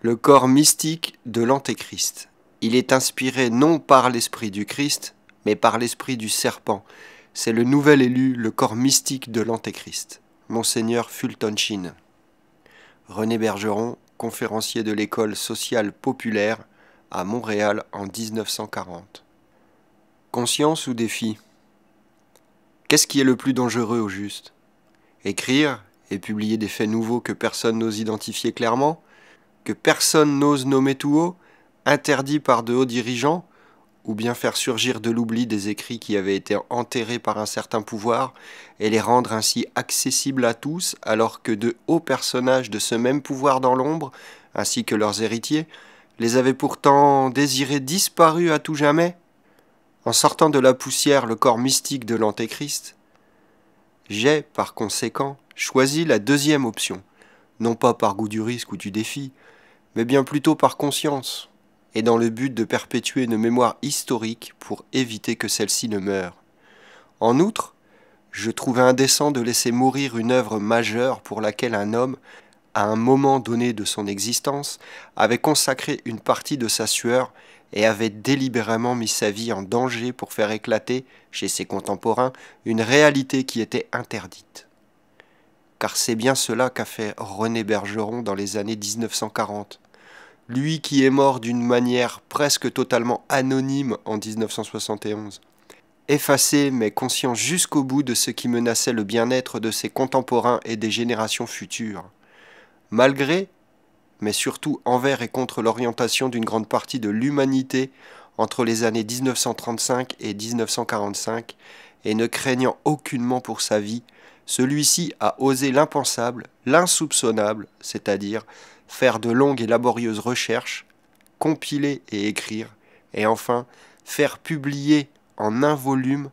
le corps mystique de l'Antéchrist. Il est inspiré non par l'esprit du Christ, mais par l'esprit du serpent. C'est le nouvel élu, le corps mystique de l'Antéchrist. Monseigneur Fulton Sheen. René Bergeron, conférencier de l'école sociale populaire à Montréal en 1940. Conscience ou défi Qu'est-ce qui est le plus dangereux au juste Écrire et publier des faits nouveaux que personne n'ose identifier clairement que personne n'ose nommer tout haut, interdit par de hauts dirigeants, ou bien faire surgir de l'oubli des écrits qui avaient été enterrés par un certain pouvoir, et les rendre ainsi accessibles à tous, alors que de hauts personnages de ce même pouvoir dans l'ombre, ainsi que leurs héritiers, les avaient pourtant désirés disparus à tout jamais En sortant de la poussière le corps mystique de l'Antéchrist, j'ai, par conséquent, choisi la deuxième option, non pas par goût du risque ou du défi, mais bien plutôt par conscience, et dans le but de perpétuer une mémoire historique pour éviter que celle-ci ne meure. En outre, je trouvais indécent de laisser mourir une œuvre majeure pour laquelle un homme, à un moment donné de son existence, avait consacré une partie de sa sueur et avait délibérément mis sa vie en danger pour faire éclater, chez ses contemporains, une réalité qui était interdite. Car c'est bien cela qu'a fait René Bergeron dans les années 1940. Lui qui est mort d'une manière presque totalement anonyme en 1971. Effacé mais conscient jusqu'au bout de ce qui menaçait le bien-être de ses contemporains et des générations futures. Malgré, mais surtout envers et contre l'orientation d'une grande partie de l'humanité entre les années 1935 et 1945, et ne craignant aucunement pour sa vie, celui-ci a osé l'impensable, l'insoupçonnable, c'est-à-dire faire de longues et laborieuses recherches, compiler et écrire, et enfin faire publier en un volume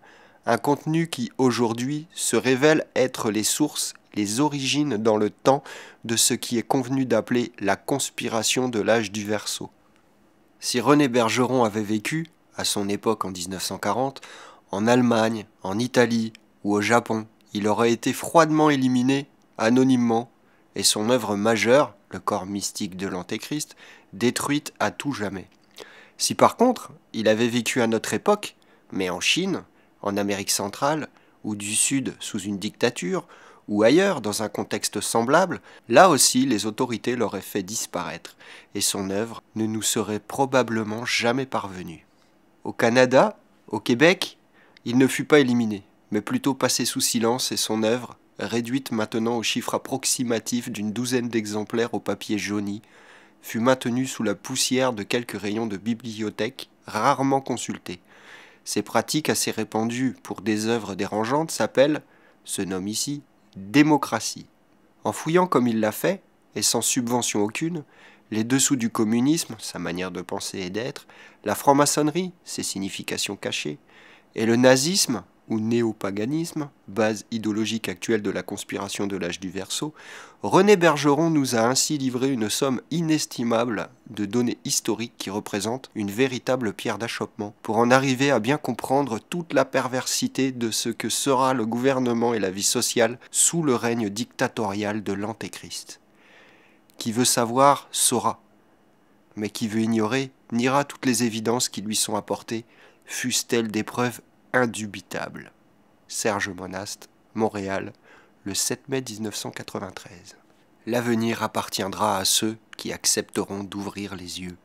un contenu qui aujourd'hui se révèle être les sources, les origines dans le temps de ce qui est convenu d'appeler la conspiration de l'âge du Verseau. Si René Bergeron avait vécu, à son époque en 1940, en Allemagne, en Italie ou au Japon, il aurait été froidement éliminé, anonymement, et son œuvre majeure, le corps mystique de l'Antéchrist, détruite à tout jamais. Si par contre il avait vécu à notre époque, mais en Chine, en Amérique centrale, ou du Sud sous une dictature, ou ailleurs dans un contexte semblable, là aussi les autorités l'auraient fait disparaître, et son œuvre ne nous serait probablement jamais parvenue. Au Canada, au Québec, il ne fut pas éliminé, mais plutôt passé sous silence et son œuvre, réduite maintenant au chiffre approximatif d'une douzaine d'exemplaires au papier jauni, fut maintenue sous la poussière de quelques rayons de bibliothèque rarement consultés. Ces pratiques assez répandues pour des œuvres dérangeantes s'appellent, se nomme ici, démocratie. En fouillant comme il l'a fait, et sans subvention aucune, les dessous du communisme, sa manière de penser et d'être, la franc-maçonnerie, ses significations cachées, et le nazisme, ou néopaganisme, base idéologique actuelle de la conspiration de l'âge du Verseau, René Bergeron nous a ainsi livré une somme inestimable de données historiques qui représentent une véritable pierre d'achoppement, pour en arriver à bien comprendre toute la perversité de ce que sera le gouvernement et la vie sociale sous le règne dictatorial de l'Antéchrist. Qui veut savoir saura, mais qui veut ignorer niera toutes les évidences qui lui sont apportées, fussent-elles des preuves indubitable. Serge Monast, Montréal, le 7 mai 1993. L'avenir appartiendra à ceux qui accepteront d'ouvrir les yeux.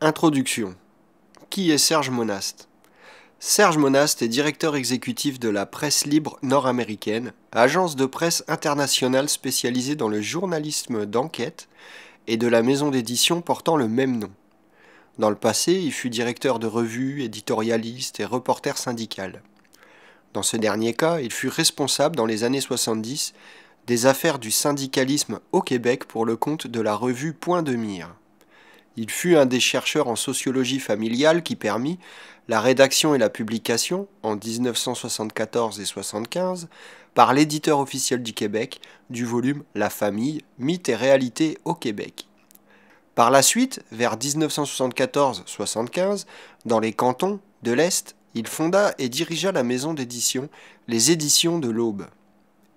Introduction. Qui est Serge Monast Serge Monast est directeur exécutif de la presse libre nord-américaine, agence de presse internationale spécialisée dans le journalisme d'enquête et de la maison d'édition portant le même nom. Dans le passé, il fut directeur de revue, éditorialiste et reporter syndical. Dans ce dernier cas, il fut responsable dans les années 70 des affaires du syndicalisme au Québec pour le compte de la revue Point de Mire. Il fut un des chercheurs en sociologie familiale qui permit la rédaction et la publication, en 1974 et 75, par l'éditeur officiel du Québec, du volume La famille, Mythe et Réalité au Québec. Par la suite, vers 1974-75, dans les cantons de l'Est, il fonda et dirigea la maison d'édition, les Éditions de l'Aube.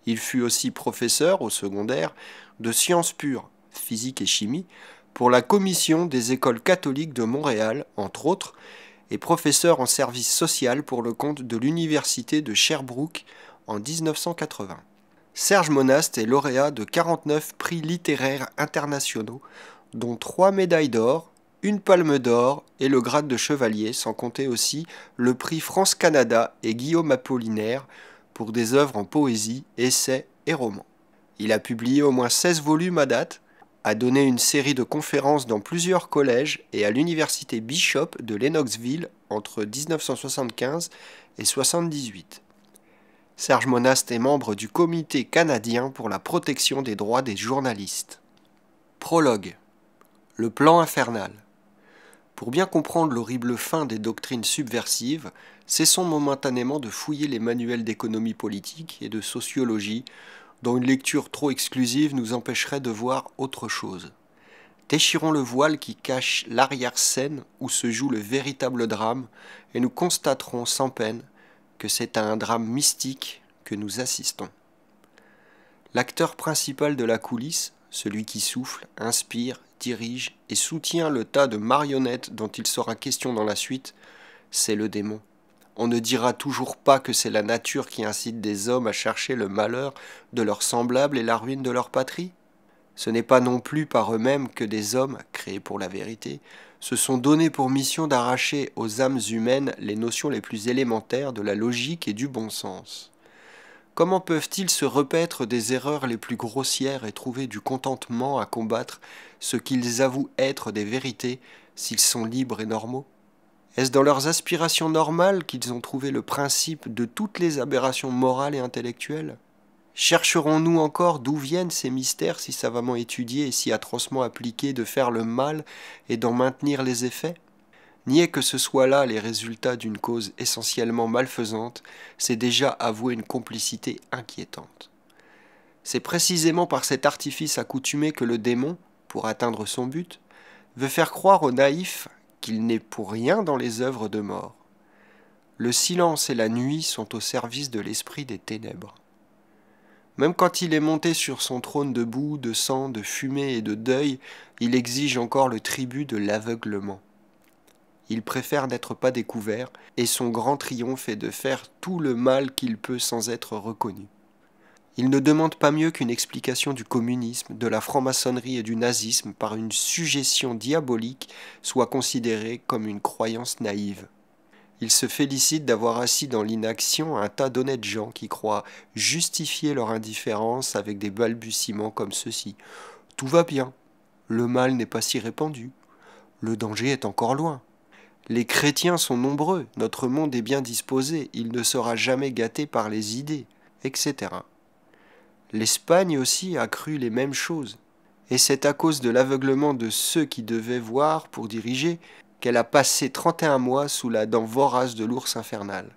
Il fut aussi professeur au secondaire de sciences pures, physique et chimie, pour la commission des écoles catholiques de Montréal, entre autres, et professeur en service social pour le compte de l'université de Sherbrooke en 1980. Serge Monast est lauréat de 49 prix littéraires internationaux, dont trois médailles d'or, une palme d'or et le grade de chevalier, sans compter aussi le prix France-Canada et Guillaume Apollinaire pour des œuvres en poésie, essais et romans. Il a publié au moins 16 volumes à date, a donné une série de conférences dans plusieurs collèges et à l'université Bishop de Lennoxville entre 1975 et 1978. Serge Monast est membre du Comité canadien pour la protection des droits des journalistes. Prologue le plan infernal. Pour bien comprendre l'horrible fin des doctrines subversives, cessons momentanément de fouiller les manuels d'économie politique et de sociologie, dont une lecture trop exclusive nous empêcherait de voir autre chose. Déchirons le voile qui cache l'arrière-scène où se joue le véritable drame, et nous constaterons sans peine que c'est à un drame mystique que nous assistons. L'acteur principal de la coulisse, celui qui souffle, inspire, dirige et soutient le tas de marionnettes dont il sera question dans la suite, c'est le démon. On ne dira toujours pas que c'est la nature qui incite des hommes à chercher le malheur de leurs semblables et la ruine de leur patrie. Ce n'est pas non plus par eux-mêmes que des hommes, créés pour la vérité, se sont donnés pour mission d'arracher aux âmes humaines les notions les plus élémentaires de la logique et du bon sens. Comment peuvent-ils se repaître des erreurs les plus grossières et trouver du contentement à combattre ce qu'ils avouent être des vérités s'ils sont libres et normaux Est-ce dans leurs aspirations normales qu'ils ont trouvé le principe de toutes les aberrations morales et intellectuelles Chercherons-nous encore d'où viennent ces mystères si savamment étudiés et si atrocement appliqués de faire le mal et d'en maintenir les effets Nier que ce soit là les résultats d'une cause essentiellement malfaisante, c'est déjà avouer une complicité inquiétante. C'est précisément par cet artifice accoutumé que le démon, pour atteindre son but, veut faire croire aux naïfs qu'il n'est pour rien dans les œuvres de mort. Le silence et la nuit sont au service de l'esprit des ténèbres. Même quand il est monté sur son trône de boue, de sang, de fumée et de deuil, il exige encore le tribut de l'aveuglement il préfère n'être pas découvert, et son grand triomphe est de faire tout le mal qu'il peut sans être reconnu. Il ne demande pas mieux qu'une explication du communisme, de la franc-maçonnerie et du nazisme par une suggestion diabolique soit considérée comme une croyance naïve. Il se félicite d'avoir assis dans l'inaction un tas d'honnêtes gens qui croient justifier leur indifférence avec des balbutiements comme ceux-ci. Tout va bien, le mal n'est pas si répandu, le danger est encore loin. Les chrétiens sont nombreux, notre monde est bien disposé, il ne sera jamais gâté par les idées, etc. L'Espagne aussi a cru les mêmes choses, et c'est à cause de l'aveuglement de ceux qui devaient voir pour diriger qu'elle a passé 31 mois sous la dent vorace de l'ours infernal.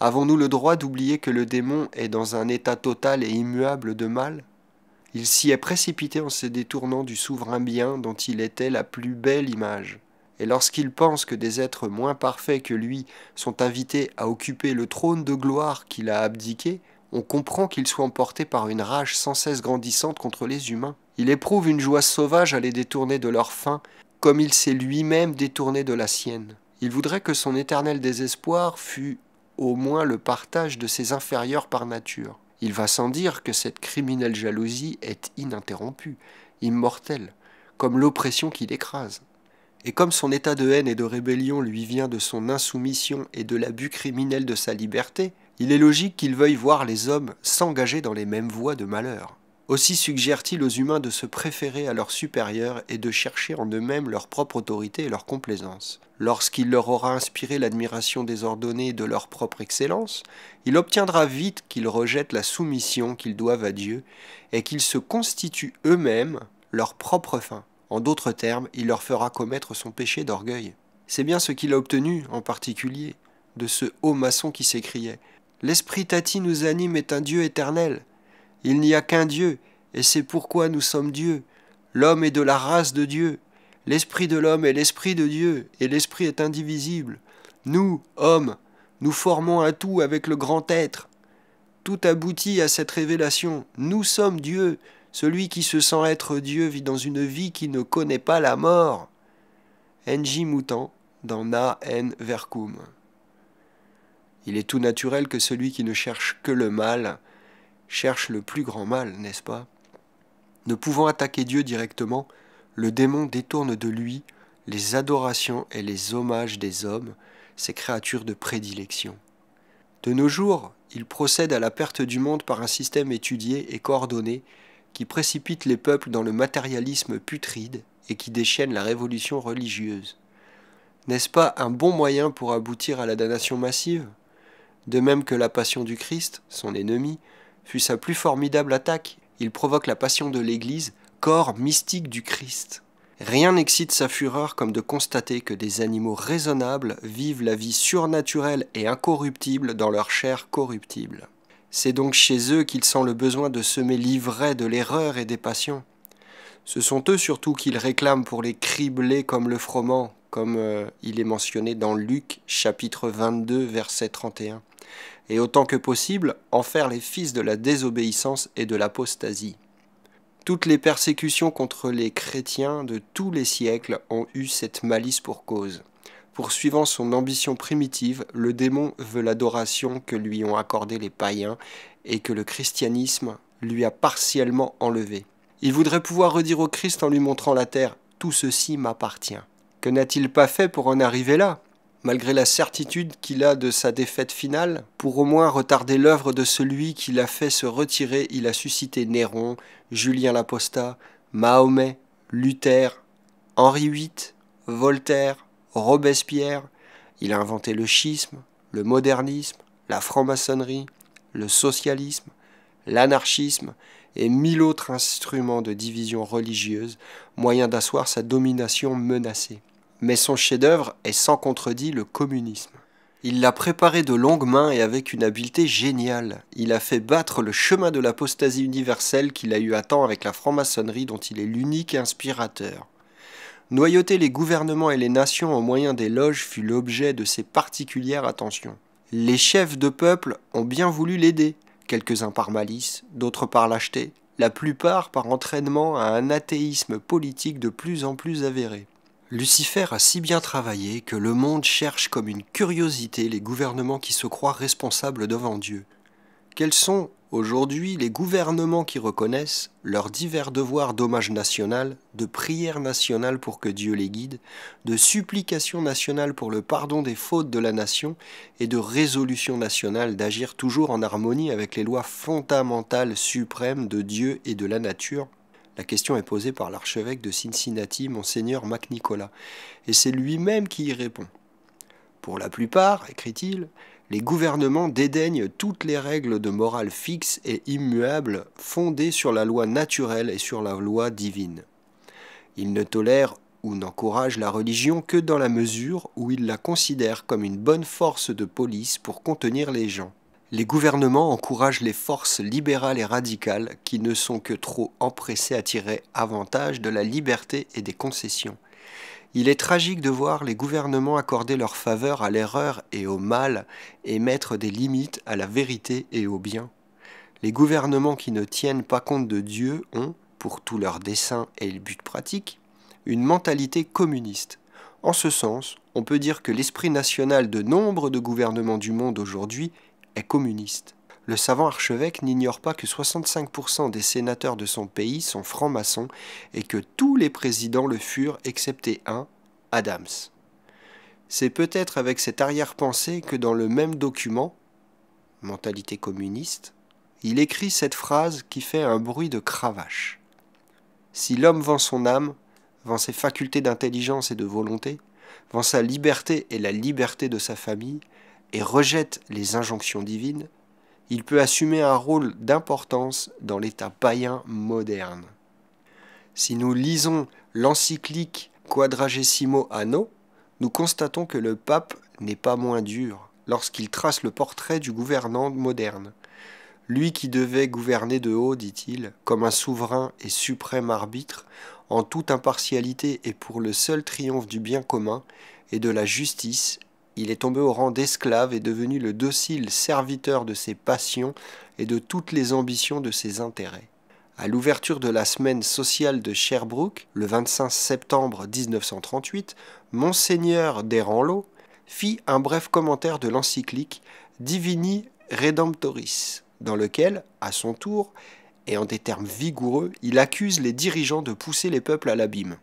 Avons-nous le droit d'oublier que le démon est dans un état total et immuable de mal Il s'y est précipité en se détournant du souverain bien dont il était la plus belle image et lorsqu'il pense que des êtres moins parfaits que lui sont invités à occuper le trône de gloire qu'il a abdiqué, on comprend qu'il soit emporté par une rage sans cesse grandissante contre les humains. Il éprouve une joie sauvage à les détourner de leur fin, comme il s'est lui-même détourné de la sienne. Il voudrait que son éternel désespoir fût au moins le partage de ses inférieurs par nature. Il va sans dire que cette criminelle jalousie est ininterrompue, immortelle, comme l'oppression qui l'écrase et comme son état de haine et de rébellion lui vient de son insoumission et de l'abus criminel de sa liberté, il est logique qu'il veuille voir les hommes s'engager dans les mêmes voies de malheur. Aussi suggère-t-il aux humains de se préférer à leurs supérieurs et de chercher en eux-mêmes leur propre autorité et leur complaisance. Lorsqu'il leur aura inspiré l'admiration désordonnée de leur propre excellence, il obtiendra vite qu'ils rejettent la soumission qu'ils doivent à Dieu et qu'ils se constituent eux-mêmes leur propre fin. En d'autres termes, il leur fera commettre son péché d'orgueil. C'est bien ce qu'il a obtenu, en particulier, de ce haut maçon qui s'écriait L'esprit Tati nous anime est un Dieu éternel. Il n'y a qu'un Dieu, et c'est pourquoi nous sommes Dieu. L'homme est de la race de Dieu. L'esprit de l'homme est l'esprit de Dieu, et l'esprit est indivisible. Nous, hommes, nous formons un tout avec le grand être. Tout aboutit à cette révélation. Nous sommes Dieu, celui qui se sent être Dieu vit dans une vie qui ne connaît pas la mort. N.J. Moutan dans Na N. Verkum. Il est tout naturel que celui qui ne cherche que le mal cherche le plus grand mal, n'est-ce pas Ne pouvant attaquer Dieu directement, le démon détourne de lui les adorations et les hommages des hommes, ses créatures de prédilection. De nos jours, il procède à la perte du monde par un système étudié et coordonné qui précipite les peuples dans le matérialisme putride et qui déchaîne la révolution religieuse. N'est-ce pas un bon moyen pour aboutir à la damnation massive De même que la passion du Christ, son ennemi, fut sa plus formidable attaque, il provoque la passion de l'Église, corps mystique du Christ. Rien n'excite sa fureur comme de constater que des animaux raisonnables vivent la vie surnaturelle et incorruptible dans leur chair corruptible. C'est donc chez eux qu'il sent le besoin de semer l'ivraie de l'erreur et des passions. Ce sont eux surtout qu'il réclame pour les cribler comme le froment, comme euh, il est mentionné dans Luc chapitre 22 verset 31, et autant que possible en faire les fils de la désobéissance et de l'apostasie. Toutes les persécutions contre les chrétiens de tous les siècles ont eu cette malice pour cause. Poursuivant son ambition primitive, le démon veut l'adoration que lui ont accordée les païens et que le christianisme lui a partiellement enlevée. Il voudrait pouvoir redire au Christ en lui montrant la terre Tout ceci m'appartient. Que n'a-t-il pas fait pour en arriver là Malgré la certitude qu'il a de sa défaite finale, pour au moins retarder l'œuvre de celui qui l'a fait se retirer, il a suscité Néron, Julien l'Apostat, Mahomet, Luther, Henri VIII, Voltaire, Robespierre, il a inventé le schisme, le modernisme, la franc-maçonnerie, le socialisme, l'anarchisme et mille autres instruments de division religieuse, moyen d'asseoir sa domination menacée. Mais son chef-d'œuvre est sans contredit le communisme. Il l'a préparé de longue main et avec une habileté géniale. Il a fait battre le chemin de l'apostasie universelle qu'il a eu à temps avec la franc-maçonnerie dont il est l'unique inspirateur. Noyauter les gouvernements et les nations au moyen des loges fut l'objet de ses particulières attentions. Les chefs de peuple ont bien voulu l'aider, quelques-uns par malice, d'autres par lâcheté, la plupart par entraînement à un athéisme politique de plus en plus avéré. Lucifer a si bien travaillé que le monde cherche comme une curiosité les gouvernements qui se croient responsables devant Dieu. Quels sont Aujourd'hui, les gouvernements qui reconnaissent leurs divers devoirs d'hommage national, de prière nationale pour que Dieu les guide, de supplication nationale pour le pardon des fautes de la nation et de résolution nationale d'agir toujours en harmonie avec les lois fondamentales suprêmes de Dieu et de la nature, la question est posée par l'archevêque de Cincinnati, monseigneur Mac Nicolas, et c'est lui-même qui y répond. Pour la plupart, écrit-il, les gouvernements dédaignent toutes les règles de morale fixes et immuables fondées sur la loi naturelle et sur la loi divine. Ils ne tolèrent ou n'encouragent la religion que dans la mesure où ils la considèrent comme une bonne force de police pour contenir les gens. Les gouvernements encouragent les forces libérales et radicales qui ne sont que trop empressées à tirer avantage de la liberté et des concessions. Il est tragique de voir les gouvernements accorder leur faveur à l'erreur et au mal et mettre des limites à la vérité et au bien. Les gouvernements qui ne tiennent pas compte de Dieu ont, pour tous leurs desseins et le but pratique, une mentalité communiste. En ce sens, on peut dire que l'esprit national de nombre de gouvernements du monde aujourd'hui est communiste le savant archevêque n'ignore pas que 65% des sénateurs de son pays sont francs-maçons et que tous les présidents le furent excepté un, Adams. C'est peut-être avec cette arrière-pensée que dans le même document, Mentalité communiste, il écrit cette phrase qui fait un bruit de cravache. Si l'homme vend son âme, vend ses facultés d'intelligence et de volonté, vend sa liberté et la liberté de sa famille, et rejette les injonctions divines, il peut assumer un rôle d'importance dans l'État païen moderne. Si nous lisons l'encyclique Quadragesimo Anno, nous constatons que le pape n'est pas moins dur lorsqu'il trace le portrait du gouvernant moderne. Lui qui devait gouverner de haut, dit-il, comme un souverain et suprême arbitre, en toute impartialité et pour le seul triomphe du bien commun et de la justice il est tombé au rang d'esclave et devenu le docile serviteur de ses passions et de toutes les ambitions de ses intérêts. À l'ouverture de la semaine sociale de Sherbrooke, le 25 septembre 1938, Monseigneur Deranlo fit un bref commentaire de l'encyclique Divini Redemptoris, dans lequel, à son tour, et en des termes vigoureux, il accuse les dirigeants de pousser les peuples à l'abîme.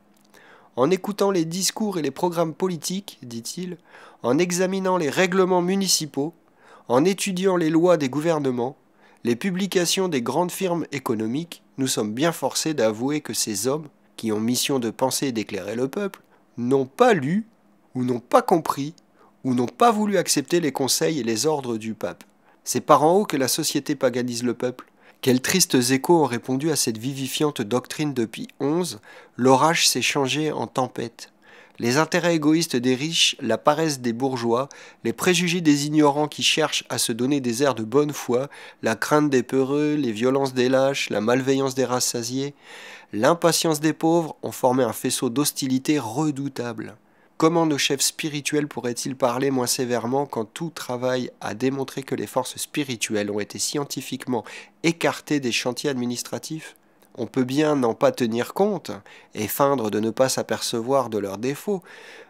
En écoutant les discours et les programmes politiques, dit-il, en examinant les règlements municipaux, en étudiant les lois des gouvernements, les publications des grandes firmes économiques, nous sommes bien forcés d'avouer que ces hommes, qui ont mission de penser et d'éclairer le peuple, n'ont pas lu, ou n'ont pas compris, ou n'ont pas voulu accepter les conseils et les ordres du pape. C'est par en haut que la société paganise le peuple. Quels tristes échos ont répondu à cette vivifiante doctrine depuis onze? XI L'orage s'est changé en tempête les intérêts égoïstes des riches, la paresse des bourgeois, les préjugés des ignorants qui cherchent à se donner des airs de bonne foi, la crainte des peureux, les violences des lâches, la malveillance des rassasiés, l'impatience des pauvres ont formé un faisceau d'hostilité redoutable. Comment nos chefs spirituels pourraient-ils parler moins sévèrement quand tout travail a démontré que les forces spirituelles ont été scientifiquement écartées des chantiers administratifs on peut bien n'en pas tenir compte et feindre de ne pas s'apercevoir de leurs défauts,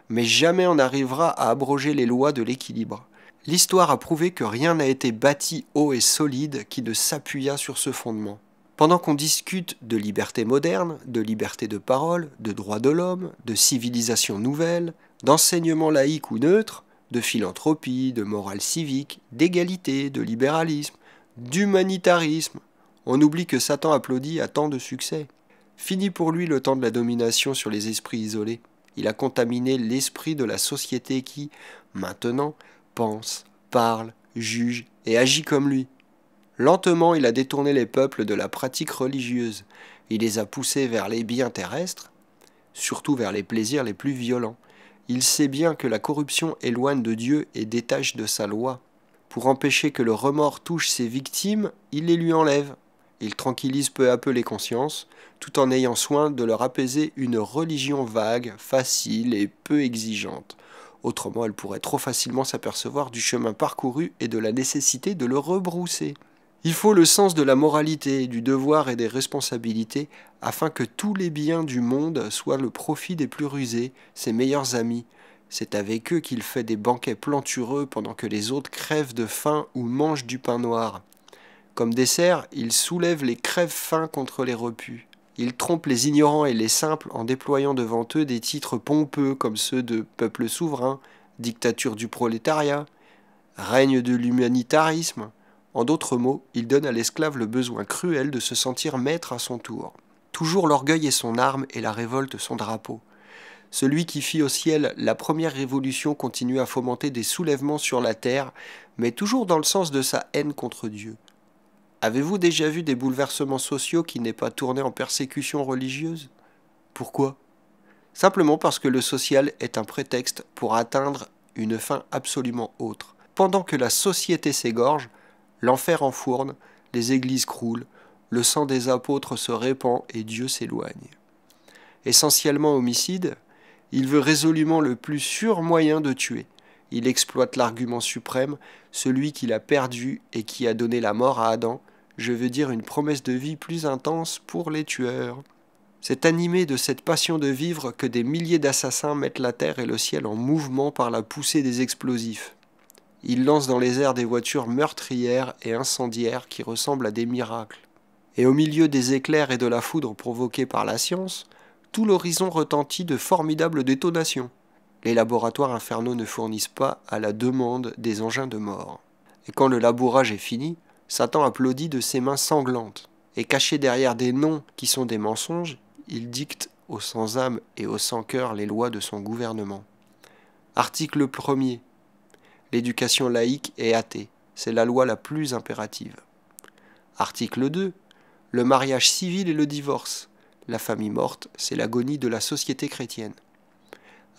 mais jamais on n'arrivera à abroger les lois de l'équilibre. L'histoire a prouvé que rien n'a été bâti haut et solide qui ne s'appuya sur ce fondement. Pendant qu'on discute de liberté moderne, de liberté de parole, de droits de l'homme, de civilisation nouvelle, d'enseignement laïque ou neutre, de philanthropie, de morale civique, d'égalité, de libéralisme, d'humanitarisme, on oublie que Satan applaudit à tant de succès. Fini pour lui le temps de la domination sur les esprits isolés. Il a contaminé l'esprit de la société qui, maintenant, pense, parle, juge et agit comme lui. Lentement, il a détourné les peuples de la pratique religieuse. Il les a poussés vers les biens terrestres, surtout vers les plaisirs les plus violents. Il sait bien que la corruption éloigne de Dieu et détache de sa loi. Pour empêcher que le remords touche ses victimes, il les lui enlève il tranquillise peu à peu les consciences, tout en ayant soin de leur apaiser une religion vague, facile et peu exigeante. Autrement, elle pourrait trop facilement s'apercevoir du chemin parcouru et de la nécessité de le rebrousser. Il faut le sens de la moralité, du devoir et des responsabilités, afin que tous les biens du monde soient le profit des plus rusés, ses meilleurs amis. C'est avec eux qu'il fait des banquets plantureux pendant que les autres crèvent de faim ou mangent du pain noir. Comme dessert, il soulève les crèves fins contre les repus. Il trompe les ignorants et les simples en déployant devant eux des titres pompeux comme ceux de peuple souverain, dictature du prolétariat, règne de l'humanitarisme. En d'autres mots, il donne à l'esclave le besoin cruel de se sentir maître à son tour. Toujours l'orgueil est son arme et la révolte son drapeau. Celui qui fit au ciel la première révolution continue à fomenter des soulèvements sur la terre, mais toujours dans le sens de sa haine contre Dieu. Avez-vous déjà vu des bouleversements sociaux qui n'aient pas tourné en persécution religieuse Pourquoi Simplement parce que le social est un prétexte pour atteindre une fin absolument autre. Pendant que la société s'égorge, l'enfer enfourne, les églises croulent, le sang des apôtres se répand et Dieu s'éloigne. Essentiellement homicide, il veut résolument le plus sûr moyen de tuer. Il exploite l'argument suprême, celui qu'il a perdu et qui a donné la mort à Adam, je veux dire une promesse de vie plus intense pour les tueurs. C'est animé de cette passion de vivre que des milliers d'assassins mettent la terre et le ciel en mouvement par la poussée des explosifs. Ils lancent dans les airs des voitures meurtrières et incendiaires qui ressemblent à des miracles. Et au milieu des éclairs et de la foudre provoqués par la science, tout l'horizon retentit de formidables détonations. Les laboratoires infernaux ne fournissent pas à la demande des engins de mort. Et quand le labourage est fini, Satan applaudit de ses mains sanglantes, et caché derrière des noms qui sont des mensonges, il dicte aux sans-âme et aux sans-cœur les lois de son gouvernement. Article 1 L'éducation laïque est athée, c'est la loi la plus impérative. Article 2. Le mariage civil et le divorce. La famille morte, c'est l'agonie de la société chrétienne.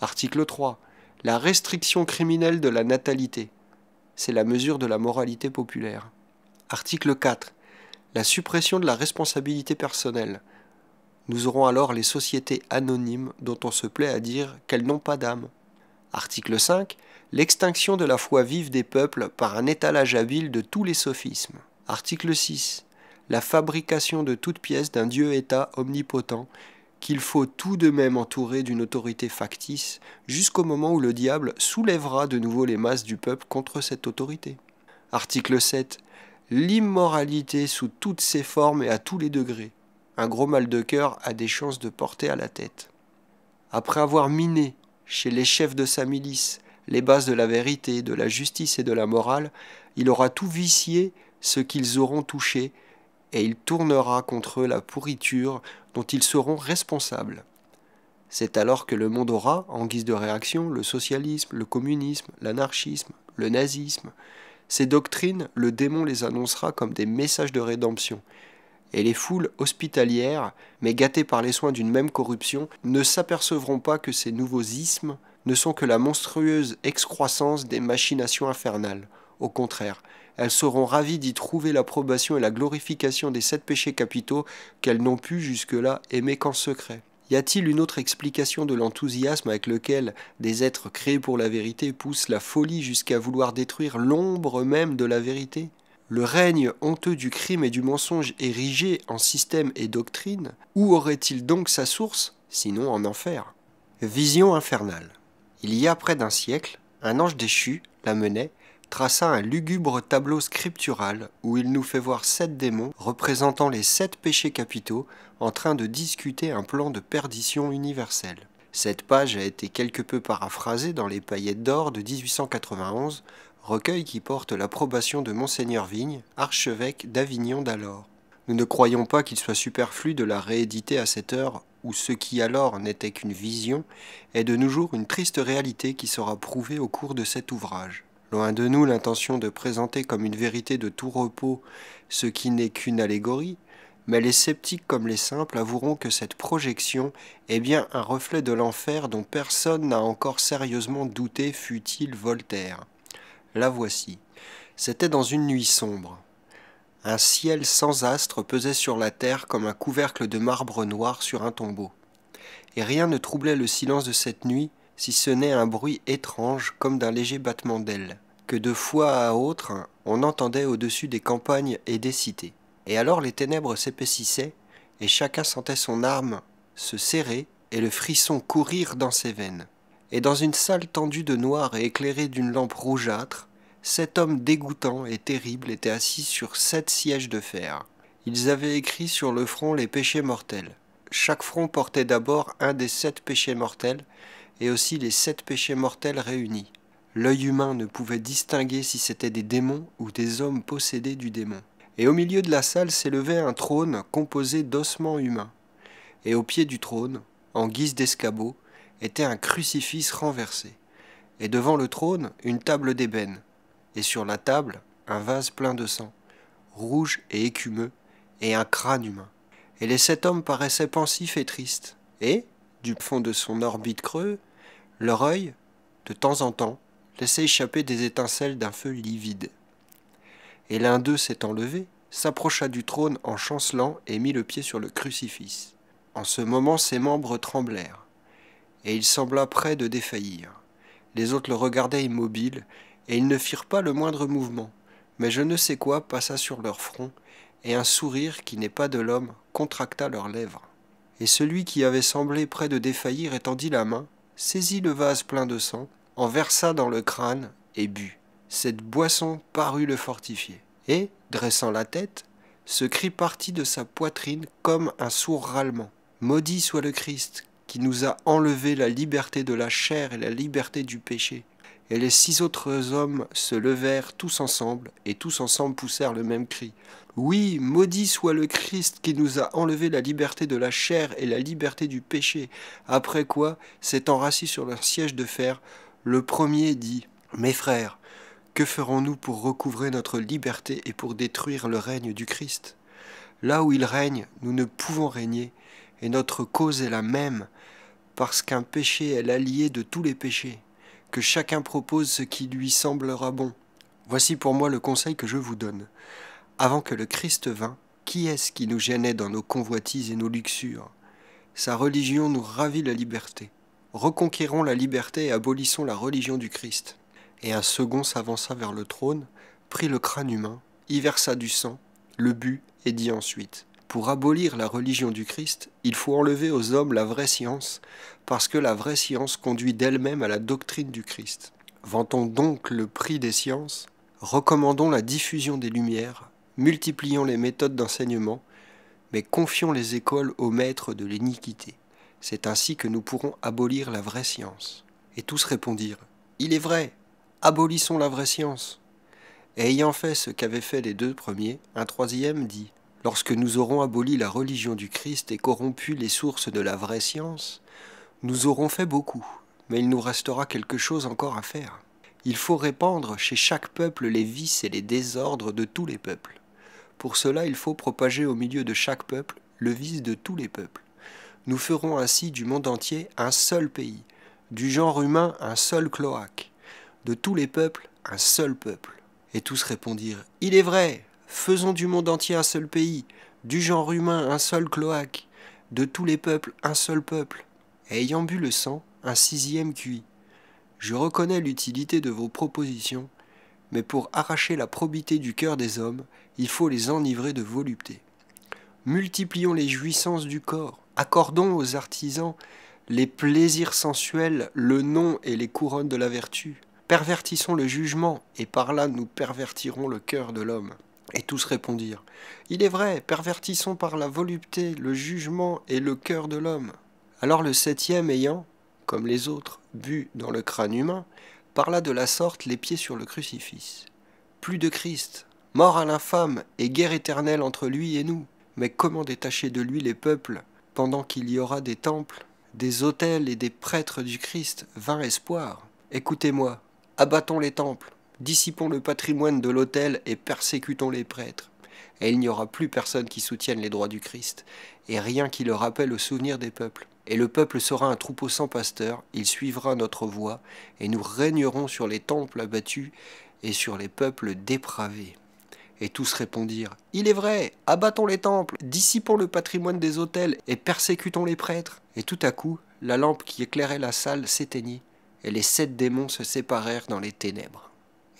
Article 3. La restriction criminelle de la natalité. C'est la mesure de la moralité populaire. Article 4. La suppression de la responsabilité personnelle. Nous aurons alors les sociétés anonymes dont on se plaît à dire qu'elles n'ont pas d'âme. Article 5. L'extinction de la foi vive des peuples par un étalage habile de tous les sophismes. Article 6. La fabrication de toute pièce d'un Dieu-État omnipotent qu'il faut tout de même entourer d'une autorité factice jusqu'au moment où le diable soulèvera de nouveau les masses du peuple contre cette autorité. Article 7 l'immoralité sous toutes ses formes et à tous les degrés. Un gros mal de cœur a des chances de porter à la tête. Après avoir miné, chez les chefs de sa milice, les bases de la vérité, de la justice et de la morale, il aura tout vicié ce qu'ils auront touché, et il tournera contre eux la pourriture dont ils seront responsables. C'est alors que le monde aura, en guise de réaction, le socialisme, le communisme, l'anarchisme, le nazisme, ces doctrines, le démon les annoncera comme des messages de rédemption. Et les foules hospitalières, mais gâtées par les soins d'une même corruption, ne s'apercevront pas que ces nouveaux ismes ne sont que la monstrueuse excroissance des machinations infernales. Au contraire, elles seront ravies d'y trouver l'approbation et la glorification des sept péchés capitaux qu'elles n'ont pu jusque-là aimer qu'en secret. Y a-t-il une autre explication de l'enthousiasme avec lequel des êtres créés pour la vérité poussent la folie jusqu'à vouloir détruire l'ombre même de la vérité le règne honteux du crime et du mensonge érigé en système et doctrine, où aurait-il donc sa source, sinon en enfer Vision infernale. Il y a près d'un siècle, un ange déchu la traça un lugubre tableau scriptural où il nous fait voir sept démons représentant les sept péchés capitaux en train de discuter un plan de perdition universelle. Cette page a été quelque peu paraphrasée dans Les Paillettes d'Or de 1891, recueil qui porte l'approbation de Mgr Vigne, archevêque d'Avignon d'alors. Nous ne croyons pas qu'il soit superflu de la rééditer à cette heure où ce qui alors n'était qu'une vision est de nos jours une triste réalité qui sera prouvée au cours de cet ouvrage. Loin de nous l'intention de présenter comme une vérité de tout repos ce qui n'est qu'une allégorie, mais les sceptiques comme les simples avoueront que cette projection est bien un reflet de l'enfer dont personne n'a encore sérieusement douté, fût il Voltaire. La voici. C'était dans une nuit sombre. Un ciel sans astres pesait sur la terre comme un couvercle de marbre noir sur un tombeau. Et rien ne troublait le silence de cette nuit, si ce n'est un bruit étrange comme d'un léger battement d'ailes que de fois à autre on entendait au-dessus des campagnes et des cités. Et alors les ténèbres s'épaississaient, et chacun sentait son arme se serrer et le frisson courir dans ses veines. Et dans une salle tendue de noir et éclairée d'une lampe rougeâtre, sept hommes dégoûtants et terribles étaient assis sur sept sièges de fer. Ils avaient écrit sur le front les péchés mortels. Chaque front portait d'abord un des sept péchés mortels, et aussi les sept péchés mortels réunis. L'œil humain ne pouvait distinguer si c'était des démons ou des hommes possédés du démon. Et au milieu de la salle s'élevait un trône composé d'ossements humains. Et au pied du trône, en guise d'escabeau, était un crucifix renversé. Et devant le trône, une table d'ébène. Et sur la table, un vase plein de sang, rouge et écumeux, et un crâne humain. Et les sept hommes paraissaient pensifs et tristes. Et, du fond de son orbite creux, leur œil, de temps en temps, laissait échapper des étincelles d'un feu livide. Et l'un d'eux s'étant levé, s'approcha du trône en chancelant et mit le pied sur le crucifix. En ce moment ses membres tremblèrent, et il sembla près de défaillir. Les autres le regardaient immobile, et ils ne firent pas le moindre mouvement, mais je ne sais quoi passa sur leur front, et un sourire qui n'est pas de l'homme contracta leurs lèvres. Et celui qui avait semblé près de défaillir étendit la main, saisit le vase plein de sang, en versa dans le crâne et but. Cette boisson parut le fortifier, et, dressant la tête, ce cri partit de sa poitrine comme un sourd râlement. Maudit soit le Christ, qui nous a enlevé la liberté de la chair et la liberté du péché. Et les six autres hommes se levèrent tous ensemble, et tous ensemble poussèrent le même cri. Oui, maudit soit le Christ qui nous a enlevé la liberté de la chair et la liberté du péché. Après quoi, s'étant rassis sur leur siège de fer, le premier dit Mes frères, que ferons-nous pour recouvrer notre liberté et pour détruire le règne du Christ Là où il règne, nous ne pouvons régner, et notre cause est la même, parce qu'un péché est l'allié de tous les péchés, que chacun propose ce qui lui semblera bon. Voici pour moi le conseil que je vous donne. Avant que le Christ vînt, qui est-ce qui nous gênait dans nos convoitises et nos luxures Sa religion nous ravit la liberté reconquérons la liberté et abolissons la religion du Christ. Et un second s'avança vers le trône, prit le crâne humain, y versa du sang, le but et dit ensuite Pour abolir la religion du Christ, il faut enlever aux hommes la vraie science, parce que la vraie science conduit d'elle-même à la doctrine du Christ. Vantons donc le prix des sciences, recommandons la diffusion des lumières, multiplions les méthodes d'enseignement, mais confions les écoles aux maîtres de l'iniquité. C'est ainsi que nous pourrons abolir la vraie science. Et tous répondirent Il est vrai, abolissons la vraie science. Et ayant fait ce qu'avaient fait les deux premiers, un troisième dit Lorsque nous aurons aboli la religion du Christ et corrompu les sources de la vraie science, nous aurons fait beaucoup, mais il nous restera quelque chose encore à faire. Il faut répandre chez chaque peuple les vices et les désordres de tous les peuples. Pour cela, il faut propager au milieu de chaque peuple le vice de tous les peuples nous ferons ainsi du monde entier un seul pays, du genre humain un seul cloaque, de tous les peuples un seul peuple. Et tous répondirent Il est vrai, faisons du monde entier un seul pays, du genre humain un seul cloaque, de tous les peuples un seul peuple. Et ayant bu le sang, un sixième cuit. Je reconnais l'utilité de vos propositions, mais pour arracher la probité du cœur des hommes, il faut les enivrer de volupté multiplions les jouissances du corps, accordons aux artisans les plaisirs sensuels, le nom et les couronnes de la vertu, pervertissons le jugement, et par là nous pervertirons le cœur de l'homme. Et tous répondirent, Il est vrai, pervertissons par la volupté, le jugement et le cœur de l'homme. Alors le septième ayant, comme les autres, bu dans le crâne humain, parla de la sorte les pieds sur le crucifix. Plus de Christ, mort à l'infâme et guerre éternelle entre lui et nous. Mais comment détacher de lui les peuples pendant qu'il y aura des temples, des autels et des prêtres du Christ Vain espoir Écoutez-moi, abattons les temples, dissipons le patrimoine de l'autel et persécutons les prêtres. Et il n'y aura plus personne qui soutienne les droits du Christ, et rien qui le rappelle au souvenir des peuples. Et le peuple sera un troupeau sans pasteur, il suivra notre voie, et nous régnerons sur les temples abattus et sur les peuples dépravés. Et tous répondirent Il est vrai, abattons les temples, dissipons le patrimoine des autels et persécutons les prêtres. Et tout à coup, la lampe qui éclairait la salle s'éteignit, et les sept démons se séparèrent dans les ténèbres.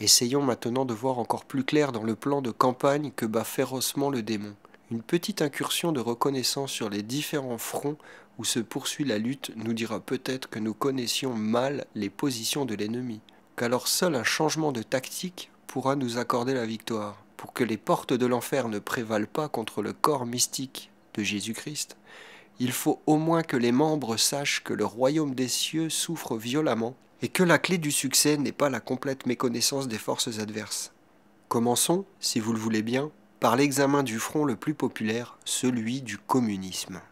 Essayons maintenant de voir encore plus clair dans le plan de campagne que bat férocement le démon. Une petite incursion de reconnaissance sur les différents fronts où se poursuit la lutte nous dira peut-être que nous connaissions mal les positions de l'ennemi, qu'alors seul un changement de tactique pourra nous accorder la victoire pour que les portes de l'enfer ne prévalent pas contre le corps mystique de Jésus-Christ, il faut au moins que les membres sachent que le royaume des cieux souffre violemment et que la clé du succès n'est pas la complète méconnaissance des forces adverses. Commençons, si vous le voulez bien, par l'examen du front le plus populaire, celui du communisme.